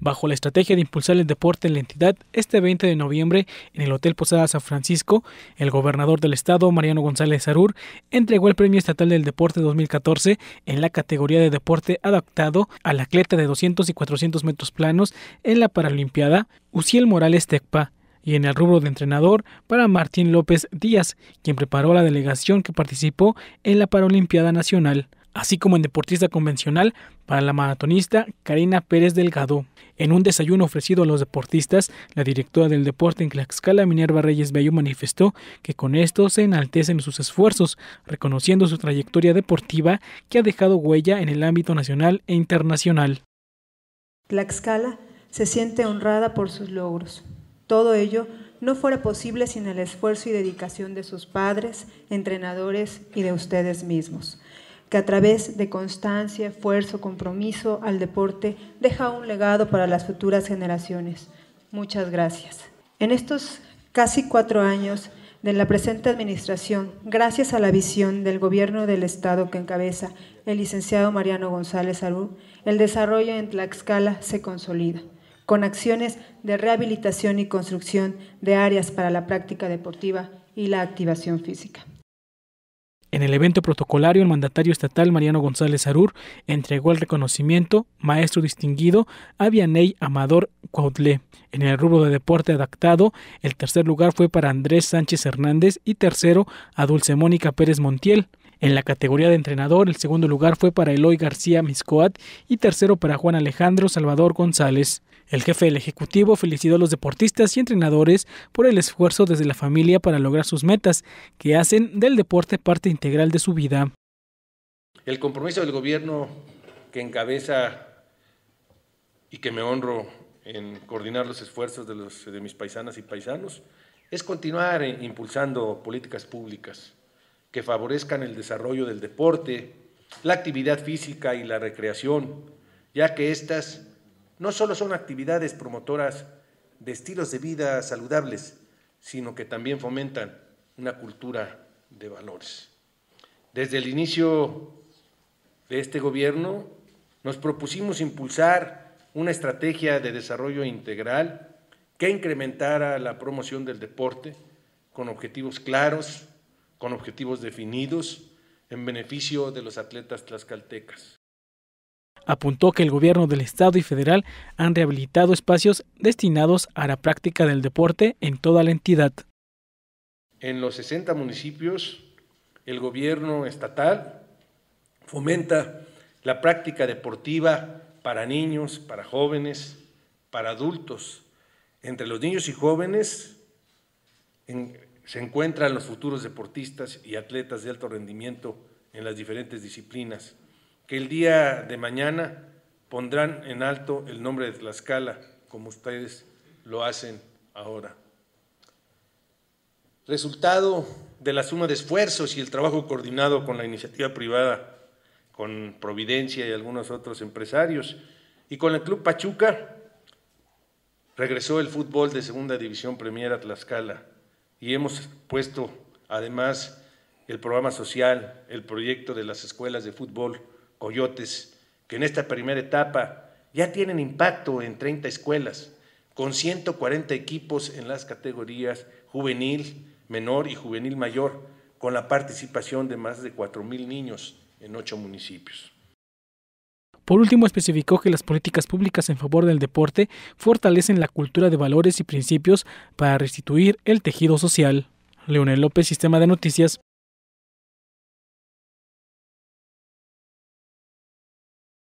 Bajo la estrategia de impulsar el deporte en la entidad, este 20 de noviembre, en el Hotel Posada San Francisco, el gobernador del estado, Mariano González Arur, entregó el Premio Estatal del Deporte 2014 en la categoría de deporte adaptado al atleta de 200 y 400 metros planos en la Paralimpiada, Uciel Morales Tecpa y en el rubro de entrenador para Martín López Díaz, quien preparó la delegación que participó en la Paralimpiada Nacional así como en deportista convencional para la maratonista Karina Pérez Delgado. En un desayuno ofrecido a los deportistas, la directora del deporte en Tlaxcala, Minerva Reyes Bello, manifestó que con esto se enaltecen sus esfuerzos, reconociendo su trayectoria deportiva que ha dejado huella en el ámbito nacional e internacional. Tlaxcala se siente honrada por sus logros. Todo ello no fuera posible sin el esfuerzo y dedicación de sus padres, entrenadores y de ustedes mismos que a través de constancia, esfuerzo, compromiso al deporte deja un legado para las futuras generaciones. Muchas gracias. En estos casi cuatro años de la presente administración, gracias a la visión del gobierno del Estado que encabeza el licenciado Mariano González Arú, el desarrollo en Tlaxcala se consolida con acciones de rehabilitación y construcción de áreas para la práctica deportiva y la activación física. En el evento protocolario, el mandatario estatal Mariano González Arur entregó el reconocimiento Maestro Distinguido a Vianey Amador Cuautlé. En el rubro de deporte adaptado, el tercer lugar fue para Andrés Sánchez Hernández y tercero a Dulce Mónica Pérez Montiel. En la categoría de entrenador, el segundo lugar fue para Eloy García Miscoat y tercero para Juan Alejandro Salvador González. El jefe del Ejecutivo felicitó a los deportistas y entrenadores por el esfuerzo desde la familia para lograr sus metas, que hacen del deporte parte integral de su vida. El compromiso del gobierno que encabeza y que me honro en coordinar los esfuerzos de, los, de mis paisanas y paisanos es continuar impulsando políticas públicas que favorezcan el desarrollo del deporte, la actividad física y la recreación, ya que estas no solo son actividades promotoras de estilos de vida saludables, sino que también fomentan una cultura de valores. Desde el inicio de este gobierno nos propusimos impulsar una estrategia de desarrollo integral que incrementara la promoción del deporte con objetivos claros con objetivos definidos en beneficio de los atletas tlaxcaltecas. Apuntó que el gobierno del Estado y federal han rehabilitado espacios destinados a la práctica del deporte en toda la entidad. En los 60 municipios, el gobierno estatal fomenta la práctica deportiva para niños, para jóvenes, para adultos. Entre los niños y jóvenes, en, se encuentran los futuros deportistas y atletas de alto rendimiento en las diferentes disciplinas, que el día de mañana pondrán en alto el nombre de Tlaxcala, como ustedes lo hacen ahora. Resultado de la suma de esfuerzos y el trabajo coordinado con la iniciativa privada, con Providencia y algunos otros empresarios, y con el Club Pachuca, regresó el fútbol de Segunda División Premier a Tlaxcala y hemos puesto además el programa social, el proyecto de las escuelas de fútbol, Coyotes, que en esta primera etapa ya tienen impacto en 30 escuelas, con 140 equipos en las categorías juvenil, menor y juvenil mayor, con la participación de más de 4.000 niños en ocho municipios. Por último, especificó que las políticas públicas en favor del deporte fortalecen la cultura de valores y principios para restituir el tejido social. Leonel López, Sistema de Noticias.